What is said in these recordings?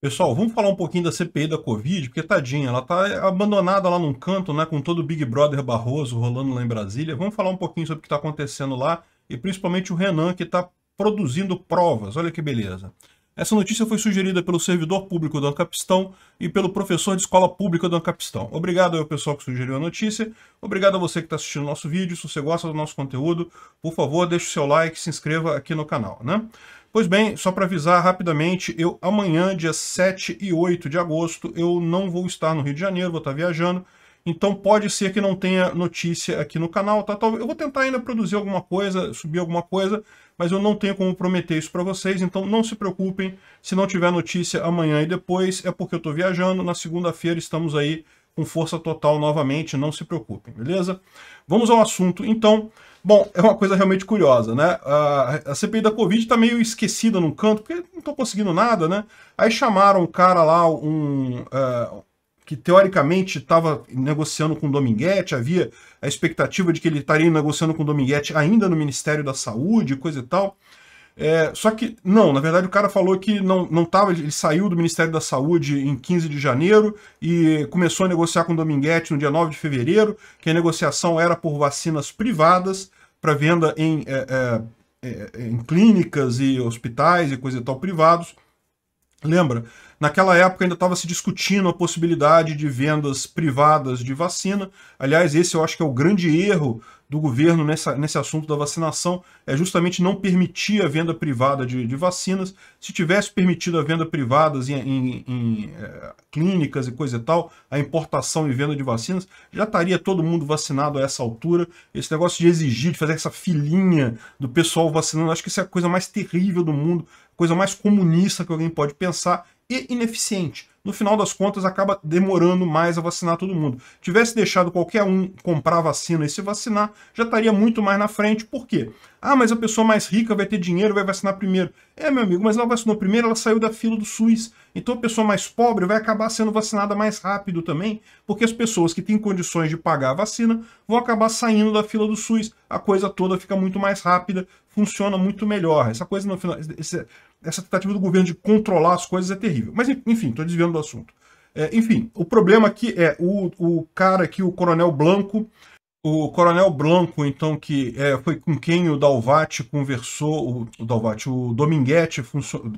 Pessoal, vamos falar um pouquinho da CPI da Covid, porque tadinha, ela está abandonada lá num canto, né, com todo o Big Brother Barroso rolando lá em Brasília. Vamos falar um pouquinho sobre o que está acontecendo lá e principalmente o Renan, que está produzindo provas. Olha que beleza. Essa notícia foi sugerida pelo servidor público do Ancapistão e pelo professor de escola pública do Ancapistão. Obrigado ao pessoal que sugeriu a notícia, obrigado a você que está assistindo o nosso vídeo. Se você gosta do nosso conteúdo, por favor, deixe o seu like, se inscreva aqui no canal, né? Pois bem, só para avisar rapidamente, eu amanhã, dia 7 e 8 de agosto, eu não vou estar no Rio de Janeiro, vou estar viajando. Então pode ser que não tenha notícia aqui no canal, tá? Eu vou tentar ainda produzir alguma coisa, subir alguma coisa, mas eu não tenho como prometer isso para vocês, então não se preocupem. Se não tiver notícia amanhã e depois, é porque eu estou viajando. Na segunda-feira estamos aí com força total novamente, não se preocupem, beleza? Vamos ao assunto, então. Bom, é uma coisa realmente curiosa, né? A, CPI da Covid tá meio esquecida num canto, porque não estão conseguindo nada, né? Aí chamaram um cara lá, um. Uh, que teoricamente estava negociando com o Dominguete, havia a expectativa de que ele estaria negociando com o Dominguete ainda no Ministério da Saúde, coisa e tal. É, só que, não, na verdade o cara falou que não, não tava, ele saiu do Ministério da Saúde em 15 de janeiro e começou a negociar com o Dominguete no dia 9 de fevereiro, que a negociação era por vacinas privadas para venda em, é, é, é, em clínicas e hospitais e coisa e tal privados. Lembra, Naquela época ainda estava se discutindo a possibilidade de vendas privadas de vacina. Aliás, esse eu acho que é o grande erro do governo nessa, nesse assunto da vacinação, é justamente não permitir a venda privada de, de vacinas. Se tivesse permitido a venda privada em, em, em é, clínicas e coisa e tal, a importação e venda de vacinas, já estaria todo mundo vacinado a essa altura. Esse negócio de exigir, de fazer essa filinha do pessoal vacinando, acho que isso é a coisa mais terrível do mundo, coisa mais comunista que alguém pode pensar e ineficiente. No final das contas, acaba demorando mais a vacinar todo mundo. Tivesse deixado qualquer um comprar vacina e se vacinar, já estaria muito mais na frente. Por quê? Ah, mas a pessoa mais rica vai ter dinheiro, vai vacinar primeiro. É, meu amigo, mas ela vacinou primeiro, ela saiu da fila do SUS. Então a pessoa mais pobre vai acabar sendo vacinada mais rápido também, porque as pessoas que têm condições de pagar a vacina vão acabar saindo da fila do SUS. A coisa toda fica muito mais rápida, funciona muito melhor. Essa coisa no final, esse essa tentativa do governo de controlar as coisas é terrível. Mas, enfim, estou desviando do assunto. É, enfim, o problema aqui é o, o cara aqui, o Coronel Blanco, o Coronel Blanco, então, que é, foi com quem o Dalvati conversou, o, o Dalvati, o Dominguete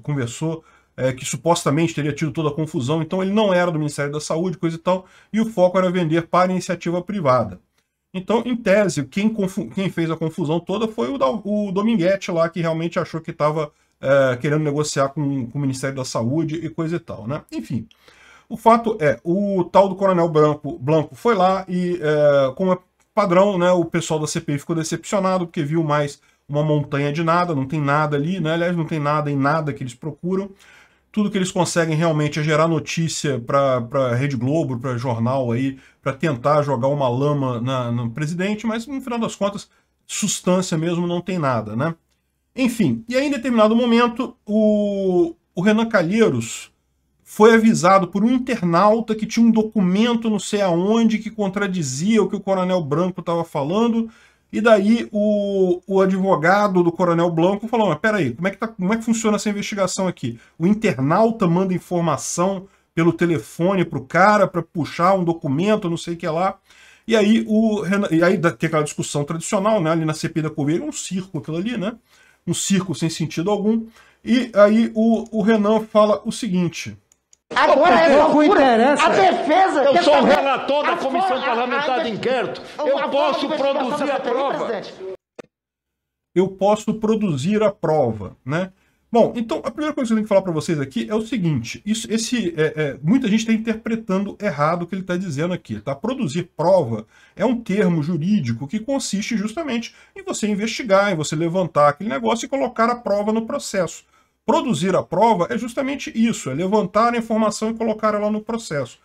conversou, é, que supostamente teria tido toda a confusão, então ele não era do Ministério da Saúde, coisa e tal, e o foco era vender para iniciativa privada. Então, em tese, quem, quem fez a confusão toda foi o, o Dominguete lá, que realmente achou que estava é, querendo negociar com, com, o Ministério da Saúde e coisa e tal, né? Enfim, o fato é, o tal do Coronel Branco, Blanco foi lá e, é, como é padrão, né, o pessoal da CPI ficou decepcionado porque viu mais uma montanha de nada, não tem nada ali, né? Aliás, não tem nada em nada que eles procuram. Tudo que eles conseguem realmente é gerar notícia para Rede Globo, para jornal aí, para tentar jogar uma lama na, no presidente, mas no final das contas, substância mesmo não tem nada, né? Enfim, e aí em determinado momento, o, o Renan Calheiros foi avisado por um internauta que tinha um documento não sei aonde que contradizia o que o Coronel Branco estava falando, e daí o, o advogado do Coronel Branco falou, mas peraí, como é, que tá, como é que funciona essa investigação aqui? O internauta manda informação pelo telefone para o cara para puxar um documento, não sei o que lá. E aí, o, e aí tem aquela discussão tradicional, né? Ali na CPI da Coveira, um circo aquilo ali, né? um circo sem sentido algum. E aí o, o Renan fala o seguinte. Agora é loucura. A defesa. Eu sou o relator da Comissão Parlamentar de Inquérito. Eu posso produzir a prova. Eu posso produzir a prova, né? Bom, então a primeira coisa que eu tenho que falar para vocês aqui é o seguinte: isso, esse, é, é, muita gente está interpretando errado o que ele está dizendo aqui. Tá? Produzir prova é um termo jurídico que consiste justamente em você investigar, em você levantar aquele negócio e colocar a prova no processo. Produzir a prova é justamente isso: é levantar a informação e colocar ela no processo.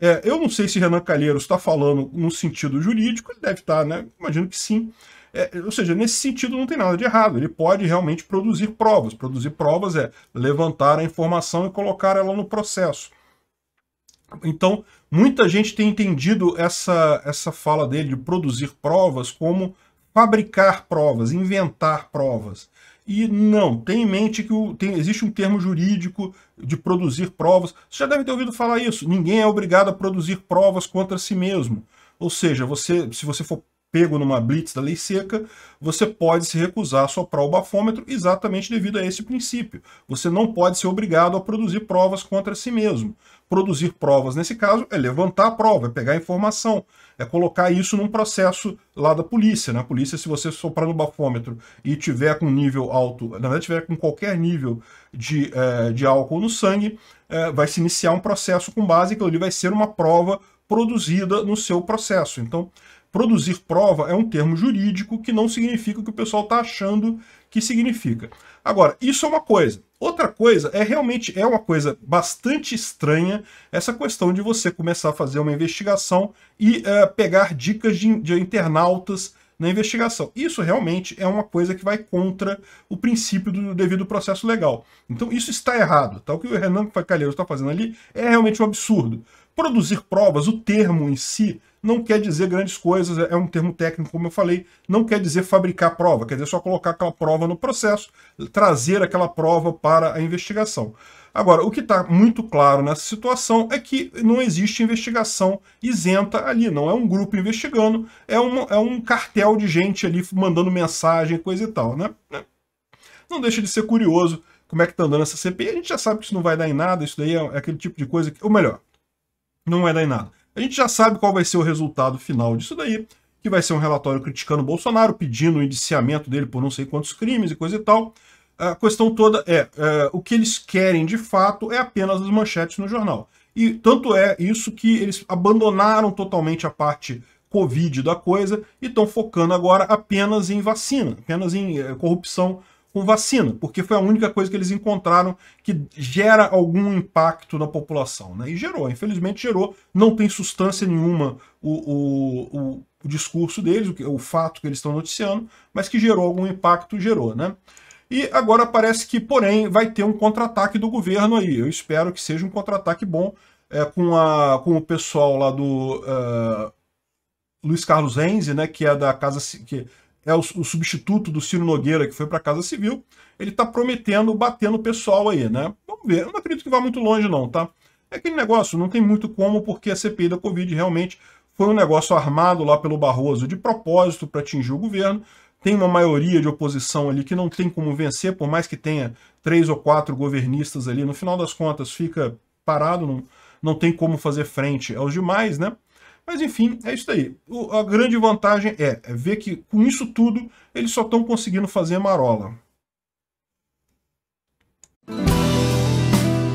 É, eu não sei se Renan Calheiros está falando no sentido jurídico, ele deve estar, tá, né? Imagino que sim. É, ou seja, nesse sentido não tem nada de errado. Ele pode realmente produzir provas. Produzir provas é levantar a informação e colocar ela no processo. Então, muita gente tem entendido essa, essa fala dele de produzir provas como fabricar provas, inventar provas. E não, tem em mente que o, tem, existe um termo jurídico de produzir provas. Você já deve ter ouvido falar isso. Ninguém é obrigado a produzir provas contra si mesmo. Ou seja, você, se você for pego numa blitz da lei seca, você pode se recusar a soprar o bafômetro exatamente devido a esse princípio. Você não pode ser obrigado a produzir provas contra si mesmo. Produzir provas, nesse caso, é levantar a prova, é pegar a informação, é colocar isso num processo lá da polícia. Na né? polícia, se você soprar no bafômetro e tiver com nível alto, na verdade, tiver com qualquer nível de, é, de álcool no sangue, é, vai se iniciar um processo com base que ele vai ser uma prova produzida no seu processo. Então, Produzir prova é um termo jurídico que não significa o que o pessoal está achando que significa. Agora, isso é uma coisa. Outra coisa é realmente é uma coisa bastante estranha essa questão de você começar a fazer uma investigação e uh, pegar dicas de, de internautas na investigação. Isso realmente é uma coisa que vai contra o princípio do devido processo legal. Então isso está errado. Tá? O que o Renan Calheiros está fazendo ali é realmente um absurdo. Produzir provas, o termo em si, não quer dizer grandes coisas, é um termo técnico, como eu falei, não quer dizer fabricar prova, quer dizer só colocar aquela prova no processo, trazer aquela prova para a investigação. Agora, o que está muito claro nessa situação é que não existe investigação isenta ali, não é um grupo investigando, é, uma, é um cartel de gente ali mandando mensagem, coisa e tal, né? É. Não deixa de ser curioso como é que está andando essa CPI. A gente já sabe que isso não vai dar em nada, isso daí é, é aquele tipo de coisa que, ou melhor, não vai dar em nada. A gente já sabe qual vai ser o resultado final disso daí, que vai ser um relatório criticando o Bolsonaro, pedindo o indiciamento dele por não sei quantos crimes e coisa e tal a questão toda é, é, o que eles querem de fato é apenas as manchetes no jornal. E tanto é isso que eles abandonaram totalmente a parte Covid da coisa e estão focando agora apenas em vacina, apenas em é, corrupção com vacina, porque foi a única coisa que eles encontraram que gera algum impacto na população. Né? E gerou, infelizmente gerou, não tem substância nenhuma o, o, o, o discurso deles, o, o fato que eles estão noticiando, mas que gerou algum impacto, gerou. né? E agora parece que, porém, vai ter um contra-ataque do governo aí. Eu espero que seja um contra-ataque bom é, com, a, com o pessoal lá do uh, Luiz Carlos Enzi, né, que é da Casa que é o, o substituto do Ciro Nogueira, que foi para a Casa Civil. Ele está prometendo bater no pessoal aí, né? Vamos ver. Eu não acredito que vá muito longe, não, tá? É aquele negócio, não tem muito como, porque a CPI da Covid realmente foi um negócio armado lá pelo Barroso de propósito para atingir o governo tem uma maioria de oposição ali que não tem como vencer, por mais que tenha três ou quatro governistas ali, no final das contas fica parado, não, não tem como fazer frente aos demais, né? Mas enfim, é isso aí. O, a grande vantagem é, é ver que com isso tudo eles só estão conseguindo fazer marola.